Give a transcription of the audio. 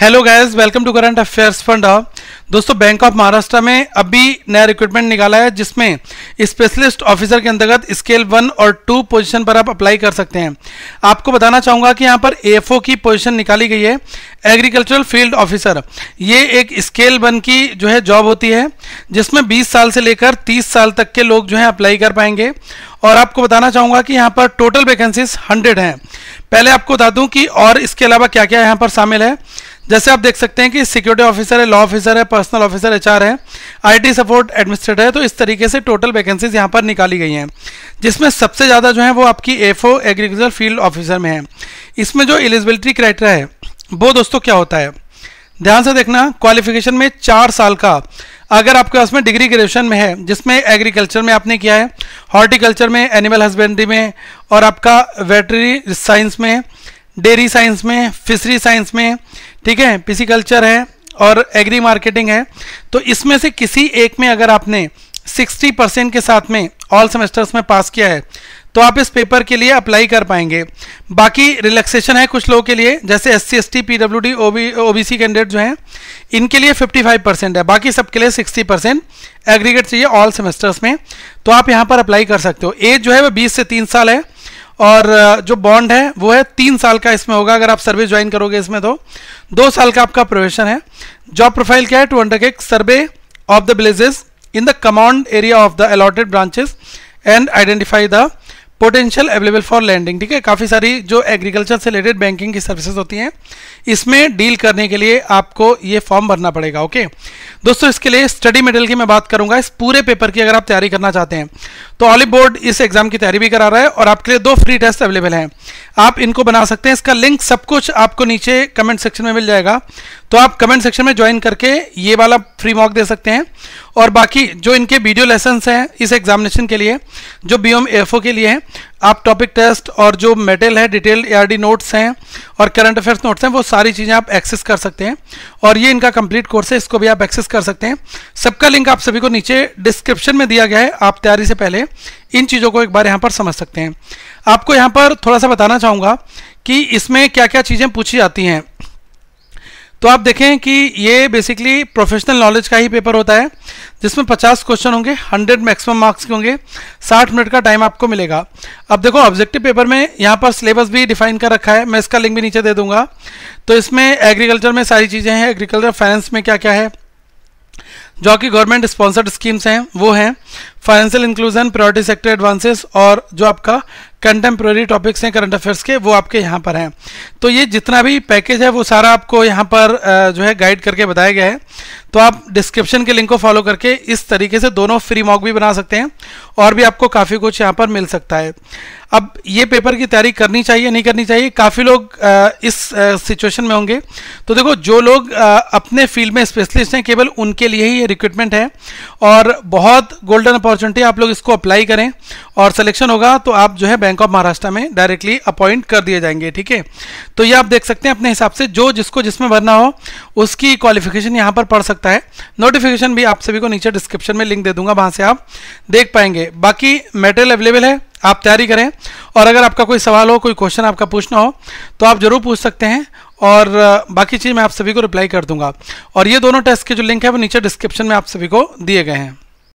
Hello guys welcome to current affairs fund दोस्तों bank of Maharashtra में अभी नया रिक्रूटमेंट निकाला है जिसमें स्पेशलिस्ट ऑफिसर के अंतर्गत स्केल वन और टू पोजीशन पर आप अप्लाई कर सकते हैं आपको बताना चाहूँगा कि यहाँ पर एफओ की पोजीशन निकाली गई है एग्रीकल्चरल फील्ड ऑफिसर ये एक स्केल वन की जो है जॉब होती है जिसमें बीस साल से लेकर तीस साल तक के लोग जो है अप्लाई कर पाएंगे और आपको बताना चाहूँगा कि यहाँ पर टोटल वैकेंसीज हंड्रेड हैं पहले आपको बता दूँ कि और इसके अलावा क्या क्या यहाँ पर शामिल है जैसे आप देख सकते हैं कि सिक्योरिटी ऑफिसर है लॉ ऑफिसर है पर्सनल ऑफिसर एचआर है आईटी सपोर्ट एडमिनिस्ट्रेटर है तो इस तरीके से टोटल वैकेंसीज यहाँ पर निकाली गई हैं जिसमें सबसे ज़्यादा जो है वो आपकी एफओ एग्रीकल्चर फील्ड ऑफिसर में है इसमें जो एलिजिबिलिटी क्राइटेरिया है वो दोस्तों क्या होता है ध्यान से देखना क्वालिफिकेशन में चार साल का अगर आपके पास में डिग्री ग्रेजुएशन में है जिसमें एग्रीकल्चर में आपने किया है हॉर्टिकल्चर में एनिमल हस्बेंड्री में और आपका वेटरी साइंस में डेयरी साइंस में फिशरी साइंस में ठीक है पिसिकल्चर है और एग्री मार्केटिंग है तो इसमें से किसी एक में अगर आपने 60 परसेंट के साथ में ऑल सेमेस्टर्स में पास किया है तो आप इस पेपर के लिए अप्लाई कर पाएंगे बाकी रिलैक्सेशन है कुछ लोगों के लिए जैसे S C S T P W D O B C candidate जो हैं इनके लिए 55 परसेंट है बाकी सबके लिए 60 परसेंट एग्रीगेट चाहिए ऑल सेमेस्टर्स में तो आप यहाँ पर अप्लाई कर सकते हो एज जो है वह बीस से तीन साल है और जो बॉन्ड है वो है तीन साल का इसमें होगा अगर आप सर्वे ज्वाइन करोगे इसमें तो दो साल का आपका प्रोवेशन है जॉब प्रोफाइल क्या है टू एक survey of the villages in the command area of the allotted branches and identify the potential available for lending ठीक है काफ़ी सारी जो एग्रीकल्चर से रिलेटेड बैंकिंग की सर्विसेज होती हैं इसमें डील करने के लिए आपको ये फॉर्म भरना पड़ेगा ओके okay? दोस्तों इसके लिए स्टडी मटेरियल की मैं बात करूंगा इस पूरे पेपर की अगर आप तैयारी करना चाहते हैं तो ऑलिव बोर्ड इस एग्जाम की तैयारी भी करा रहा है और आपके लिए दो फ्री टेस्ट अवेलेबल हैं आप इनको बना सकते हैं इसका लिंक सब कुछ आपको नीचे कमेंट सेक्शन में मिल जाएगा तो आप कमेंट सेक्शन में ज्वाइन करके ये वाला फ्री मॉक दे सकते हैं और बाकी जो इनके वीडियो लेसन्स हैं इस एग्जामिनेशन के लिए जो बी एम के लिए हैं आप टॉपिक टेस्ट और जो मेटेल है डिटेल ए नोट्स हैं और करंट अफेयर्स नोट्स हैं वो सारी चीज़ें आप एक्सेस कर सकते हैं और ये इनका कंप्लीट कोर्स है इसको भी आप एक्सेस कर सकते हैं सबका लिंक आप सभी को नीचे डिस्क्रिप्शन में दिया गया है आप तैयारी से पहले इन चीज़ों को एक बार यहाँ पर समझ सकते हैं आपको यहाँ पर थोड़ा सा बताना चाहूँगा कि इसमें क्या क्या चीज़ें पूछी जाती हैं तो आप देखें कि ये बेसिकली प्रोफेशनल नॉलेज का ही पेपर होता है जिसमें 50 क्वेश्चन होंगे 100 मैक्सिमम मार्क्स के होंगे 60 मिनट का टाइम आपको मिलेगा अब देखो ऑब्जेक्टिव पेपर में यहाँ पर सिलेबस भी डिफाइन कर रखा है मैं इसका लिंक भी नीचे दे दूंगा तो इसमें एग्रीकल्चर में सारी चीज़ें हैं एग्रीकल्चर फाइनेंस में क्या क्या है जो कि गवर्नमेंट स्पॉन्सर्ड स्कीम्स हैं वो हैं financial inclusion priority sector advances और जो आपका कंटेम्प्रेरी टॉपिक्स हैं करंट अफेयर्स के वो आपके यहाँ पर हैं तो ये जितना भी पैकेज है वो सारा आपको यहाँ पर जो है गाइड करके बताया गया है तो आप डिस्क्रिप्शन के लिंक को फॉलो करके इस तरीके से दोनों फ्री मॉक भी बना सकते हैं और भी आपको काफ़ी कुछ यहाँ पर मिल सकता है अब ये पेपर की तैयारी करनी चाहिए नहीं करनी चाहिए काफ़ी लोग इस सिचुएशन में होंगे तो देखो जो लोग अपने फील्ड में स्पेशलिस्ट हैं केवल उनके लिए ही ये रिक्रूटमेंट है और बहुत गोल्डन अपॉर्चुनिटी अपॉर्चुनिटी आप लोग इसको अप्लाई करें और सिलेक्शन होगा तो आप जो है बैंक ऑफ महाराष्ट्र में डायरेक्टली अपॉइंट कर दिए जाएंगे ठीक है तो ये आप देख सकते हैं अपने हिसाब से जो जिसको जिसमें भरना हो उसकी क्वालिफिकेशन यहाँ पर पढ़ सकता है नोटिफिकेशन भी आप सभी को नीचे डिस्क्रिप्शन में लिंक दे दूंगा वहाँ से आप देख पाएंगे बाकी मेटेरियल अवेलेबल है आप तैयारी करें और अगर आपका कोई सवाल हो कोई क्वेश्चन आपका पूछना हो तो आप ज़रूर पूछ सकते हैं और बाकी चीज़ मैं आप सभी को रिप्लाई कर दूंगा और ये दोनों टेस्ट के जो लिंक है वो नीचे डिस्क्रिप्शन में आप सभी को दिए गए हैं